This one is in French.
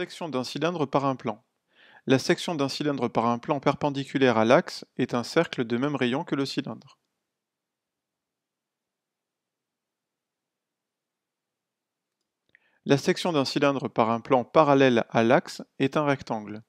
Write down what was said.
Section d'un cylindre par un plan. La section d'un cylindre par un plan perpendiculaire à l'axe est un cercle de même rayon que le cylindre. La section d'un cylindre par un plan parallèle à l'axe est un rectangle.